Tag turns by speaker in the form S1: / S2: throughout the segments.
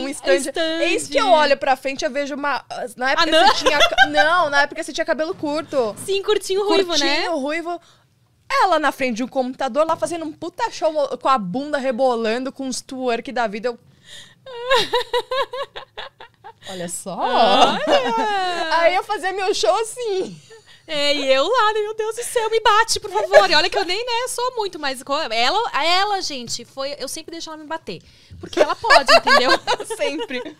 S1: um é stand. stand. É Eis que eu olho pra frente, eu vejo uma. Na ah, época ah, não? você tinha. Não, na época você tinha cabelo curto. Sim, curtinho ruivo, curtinho, né? Curtinho ruivo. Ela na frente de um computador, lá fazendo um puta show com a bunda rebolando, com os twerk da vida. Eu... Olha só! Olha. Aí eu fazia meu show
S2: assim. É, e eu lá, né, meu Deus do céu, me bate, por favor. E olha que eu nem, né, sou muito, mas ela, ela, gente, foi. Eu sempre deixo ela me bater. Porque ela pode, entendeu? sempre.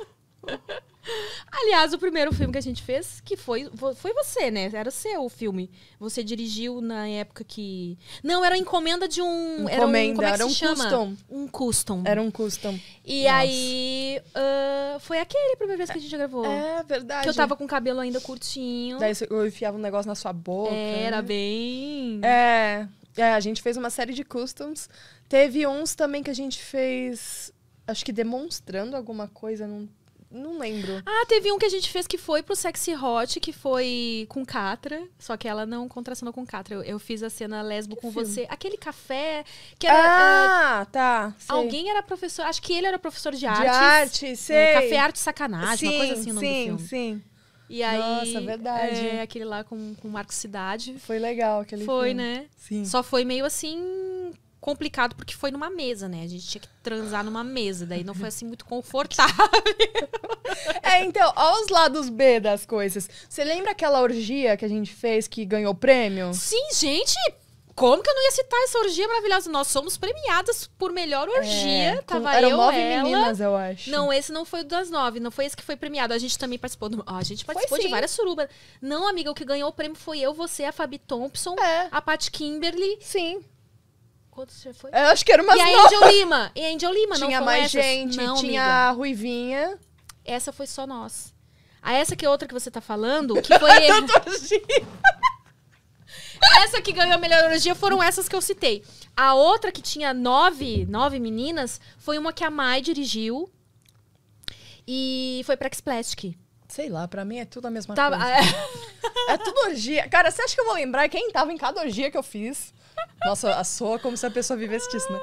S2: Aliás, o primeiro filme que a gente fez, que foi, foi você, né? Era seu o filme. Você dirigiu na época que. Não, era encomenda de um. Encomenda, era um, como é que era se um chama? custom. Um custom. Era um custom. E Nossa. aí. Uh, foi aquele a primeira vez que a gente gravou. É, é, verdade. Que eu tava com o cabelo ainda curtinho. Daí
S1: eu enfiava um negócio na sua boca. Era né? bem. É. É, a gente fez uma série de customs. Teve uns também que a gente fez acho que demonstrando alguma coisa, não não lembro.
S2: Ah, teve um que a gente fez que foi pro Sexy Hot, que foi com Catra. Só que ela não contracionou com Catra. Eu, eu fiz a cena lesbo que com filme? você. Aquele café que era. Ah, ah, tá. Sei. Alguém era professor. Acho que ele era professor de arte. De é, arte, sei. café Arte Sacanagem, sim, uma coisa assim no nome sim, do filme. Sim, sim. E aí, Nossa, verdade. É, aquele lá com, com Marcos Cidade. Foi legal aquele Foi, filme. né? Sim. Só foi meio assim, complicado porque foi numa mesa, né? A gente tinha que transar numa mesa, daí não foi assim muito confortável.
S1: é, então, olha os lados B das coisas. Você lembra aquela orgia que a gente fez que ganhou prêmio? Sim, gente! Como que eu não ia citar essa orgia
S2: maravilhosa? Nós somos premiadas por melhor é, orgia. É, Tava eram eu, nove ela. meninas, eu acho. Não, esse não foi das nove. Não foi esse que foi premiado. A gente também participou. Do... Ah, a gente participou de várias surubas. Não, amiga, o que ganhou o prêmio foi eu, você, a Fabi Thompson, é. a Pat Kimberly. Sim. Quantos você foi? Eu é, acho que era umas E a novas. Lima. E a Angel Lima, Tinha não mais essas. gente, não, tinha amiga. a Ruivinha. Essa foi só nós. A ah, essa que é outra que você tá falando, que foi... essa que ganhou a melhor elogio foram essas que eu citei. A outra que tinha nove, nove meninas foi uma que a Mai dirigiu.
S1: E foi pra X-Plastic. Sei lá, pra mim é tudo a mesma tá, coisa. É... é tudo orgia. Cara, você acha que eu vou lembrar quem tava em cada orgia que eu fiz? Nossa, a soa como se a pessoa vivesse disso, né?